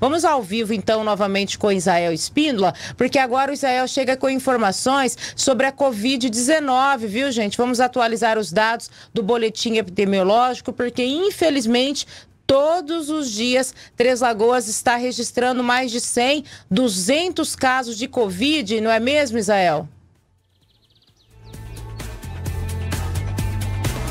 Vamos ao vivo, então, novamente com Israel Espíndola, porque agora o Israel chega com informações sobre a Covid-19, viu, gente? Vamos atualizar os dados do boletim epidemiológico, porque, infelizmente, todos os dias, Três Lagoas está registrando mais de 100, 200 casos de Covid, não é mesmo, Israel?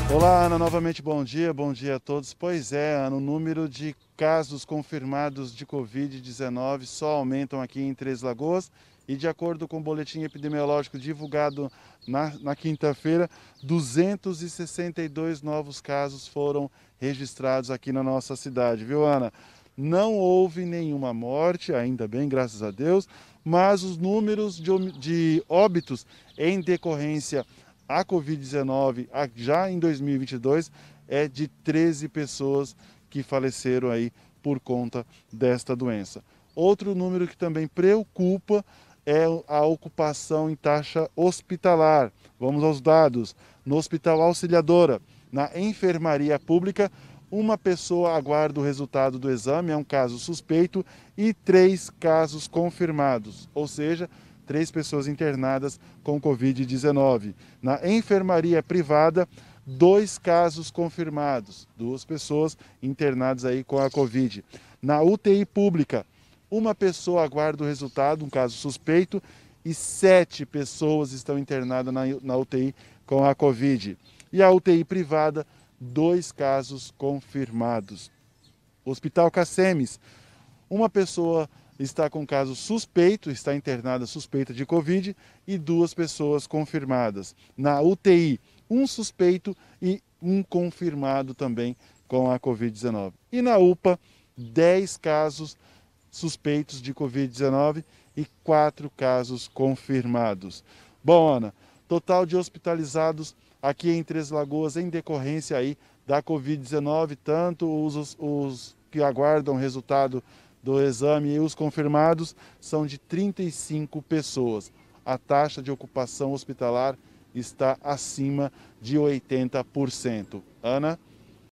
Olá, Ana, novamente bom dia, bom dia a todos. Pois é, Ana, o número de casos confirmados de Covid-19 só aumentam aqui em Três Lagoas e, de acordo com o boletim epidemiológico divulgado na, na quinta-feira, 262 novos casos foram registrados aqui na nossa cidade, viu, Ana? Não houve nenhuma morte, ainda bem, graças a Deus, mas os números de, de óbitos em decorrência a Covid-19 já em 2022 é de 13 pessoas que faleceram aí por conta desta doença. Outro número que também preocupa é a ocupação em taxa hospitalar. Vamos aos dados. No Hospital Auxiliadora, na enfermaria pública, uma pessoa aguarda o resultado do exame, é um caso suspeito, e três casos confirmados, ou seja, três pessoas internadas com Covid-19. Na enfermaria privada, dois casos confirmados, duas pessoas internadas aí com a Covid. Na UTI pública, uma pessoa aguarda o resultado, um caso suspeito, e sete pessoas estão internadas na, na UTI com a Covid. E a UTI privada, dois casos confirmados. Hospital Cacemes, uma pessoa está com caso suspeito, está internada suspeita de Covid e duas pessoas confirmadas. Na UTI, um suspeito e um confirmado também com a Covid-19. E na UPA, 10 casos suspeitos de Covid-19 e quatro casos confirmados. Bom, Ana, total de hospitalizados aqui em Três Lagoas em decorrência aí da Covid-19, tanto os, os que aguardam resultado do exame e os confirmados são de 35 pessoas. A taxa de ocupação hospitalar está acima de 80%. Ana?